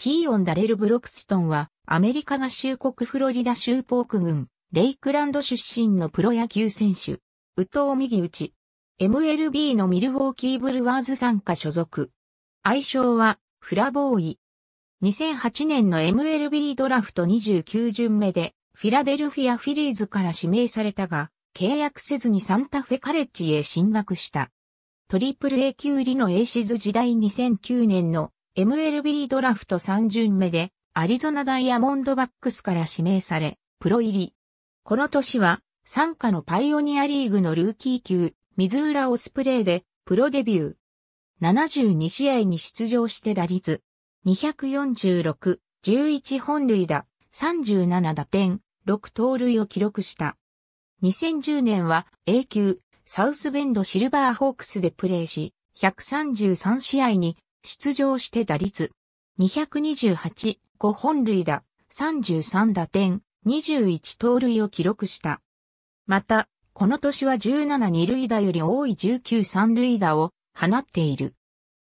キーオン・ダレル・ブロクストンは、アメリカ合衆国フロリダ州ポーク郡、レイクランド出身のプロ野球選手。宇藤右打ち。MLB のミルウォーキー・ブルワーズ参加所属。愛称は、フラボーイ。2008年の MLB ドラフト29巡目で、フィラデルフィア・フィリーズから指名されたが、契約せずにサンタフェカレッジへ進学した。トリプル A 級理の英シズ時代2009年の MLB ドラフト3巡目でアリゾナダイヤモンドバックスから指名され、プロ入り。この年は、参加のパイオニアリーグのルーキー級、水浦オスプレイで、プロデビュー。72試合に出場して打率、246、11本塁打、37打点、6盗塁を記録した。2010年は A 級、サウスベンドシルバーホークスでプレーし、133試合に出場して打率228、5本塁打、33打点、21盗塁を記録した。また、この年は17二塁打より多い19三塁打を放っている。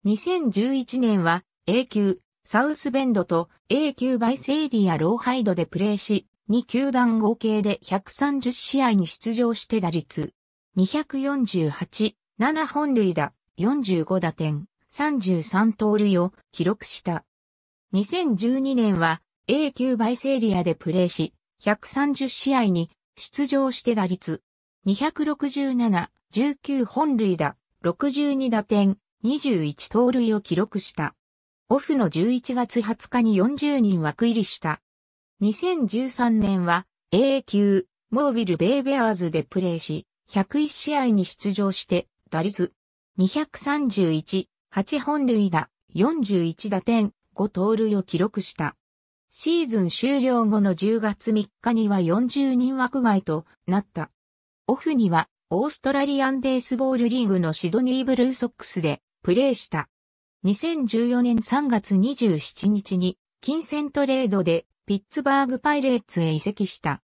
2011年は A 級サウスベンドと A 級バイセイリア・ローハイドでプレーし、2球団合計で130試合に出場して打率248、7本塁打、45打点、33盗塁を記録した。2012年は A 級バイセリアでプレーし、130試合に出場して打率267、19本塁打、62打点、21盗塁を記録した。オフの11月20日に40人枠入りした。2013年は A 級モービル・ベイ・ベアーズでプレーし、101試合に出場して打率231、8本塁打、41打点、5盗塁を記録した。シーズン終了後の10月3日には40人枠外となった。オフにはオーストラリアンベースボールリーグのシドニーブルーソックスでプレーした。2014年3月27日に金銭トレードでピッツバーグパイレーツへ移籍した。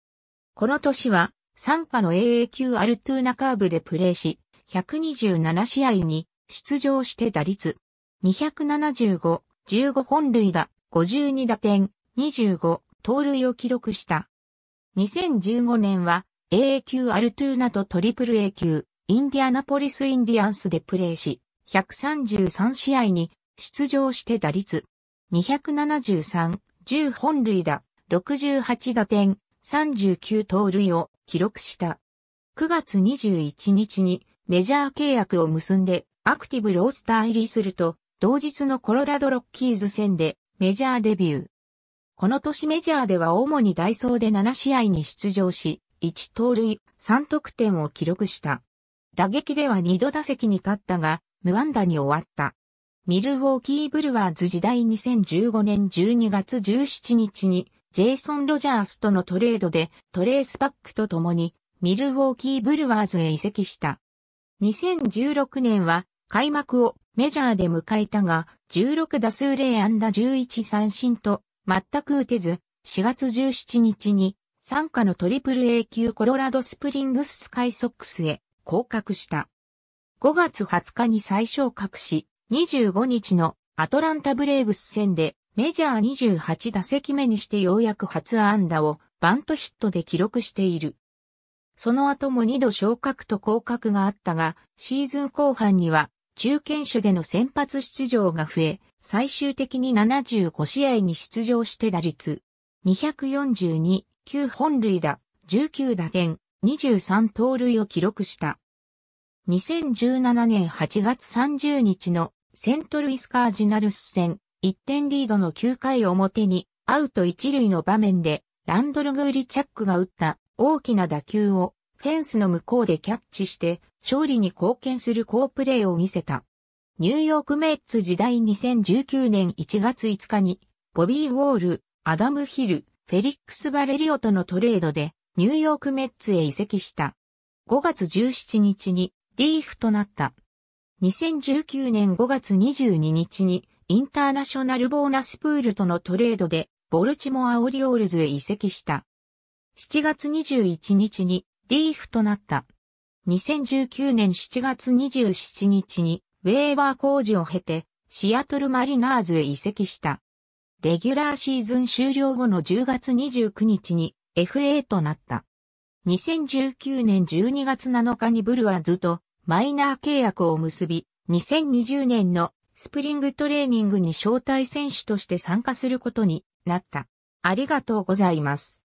この年は参加の AA 級アルトゥーナカーブでプレーし、127試合に出場して打率275、15本塁打、52打点、25、盗塁を記録した。2015年は AA 級アルトゥーナとトリプル A 級インディアナポリスインディアンスでプレーし、133試合に出場して打率273、10本塁打、68打点、39盗塁を記録した。9月21日にメジャー契約を結んでアクティブロースター入りすると、同日のコロラドロッキーズ戦でメジャーデビュー。この年メジャーでは主にダイソーで7試合に出場し、1盗塁、3得点を記録した。打撃では2度打席に立ったが、無安打に終わった。ミルウォーキーブルワーズ時代2015年12月17日に、ジェイソン・ロジャースとのトレードでトレースパックと共にミルウォーキー・ブルワーズへ移籍した。2016年は開幕をメジャーで迎えたが、16打数0安打11三振と、全く打てず、4月17日に、参加のトリプル A 級コロラドスプリングススカイソックスへ降格した。5月20日に再昇格し、25日のアトランタブレーブス戦でメジャー28打席目にしてようやく初安打をバントヒットで記録している。その後も2度昇格と降格があったが、シーズン後半には中堅手での先発出場が増え、最終的に75試合に出場して打率242、9本塁打、19打点、23盗塁を記録した。2017年8月30日のセントルイスカージナルス戦、1点リードの9回表にアウト1塁の場面でランドルグーリチャックが打った大きな打球をフェンスの向こうでキャッチして、勝利に貢献する好プレーを見せた。ニューヨークメッツ時代2019年1月5日に、ボビー・ウォール、アダム・ヒル、フェリックス・バレリオとのトレードで、ニューヨークメッツへ移籍した。5月17日に、ディーフとなった。2019年5月22日に、インターナショナルボーナスプールとのトレードで、ボルチモア・オリオールズへ移籍した。7月21日に、リーフとなった。2019年7月27日にウェーバー工事を経てシアトルマリナーズへ移籍した。レギュラーシーズン終了後の10月29日に FA となった。2019年12月7日にブルワーズとマイナー契約を結び、2020年のスプリングトレーニングに招待選手として参加することになった。ありがとうございます。